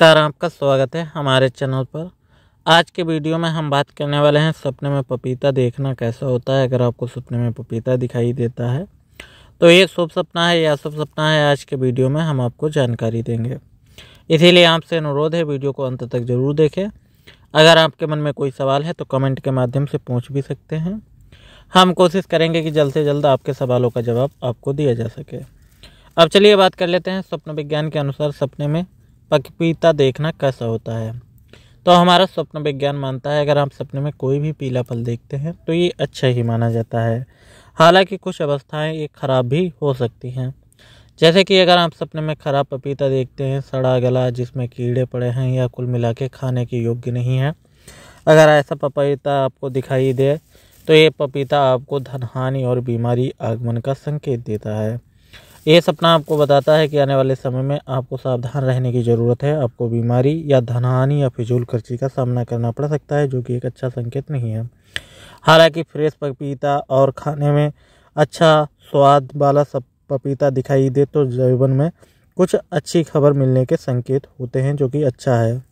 नमस्कार आपका स्वागत है हमारे चैनल पर आज के वीडियो में हम बात करने वाले हैं सपने में पपीता देखना कैसा होता है अगर आपको सपने में पपीता दिखाई देता है तो ये शुभ सपना है या शुभ सपना है आज के वीडियो में हम आपको जानकारी देंगे इसीलिए आपसे अनुरोध है वीडियो को अंत तक जरूर देखें अगर आपके मन में कोई सवाल है तो कमेंट के माध्यम से पूछ भी सकते हैं हम कोशिश करेंगे कि जल्द से जल्द आपके सवालों का जवाब आपको दिया जा सके अब चलिए बात कर लेते हैं स्वप्न विज्ञान के अनुसार सपने में पपीता देखना कैसा होता है तो हमारा स्वप्न विज्ञान मानता है अगर आप सपने में कोई भी पीला फल देखते हैं तो ये अच्छा ही माना जाता है हालांकि कुछ अवस्थाएं ये खराब भी हो सकती हैं जैसे कि अगर आप सपने में खराब पपीता देखते हैं सड़ा गला जिसमें कीड़े पड़े हैं या कुल मिला के खाने के योग्य नहीं है अगर ऐसा पपीता आपको दिखाई दे तो ये पपीता आपको धनहानि और बीमारी आगमन का संकेत देता है ये सपना आपको बताता है कि आने वाले समय में आपको सावधान रहने की ज़रूरत है आपको बीमारी या धनहानि या फिजूल खर्ची का सामना करना पड़ सकता है जो कि एक अच्छा संकेत नहीं है हालांकि फ्रेश पपीता और खाने में अच्छा स्वाद वाला सब पपीता दिखाई दे तो जीवन में कुछ अच्छी खबर मिलने के संकेत होते हैं जो कि अच्छा है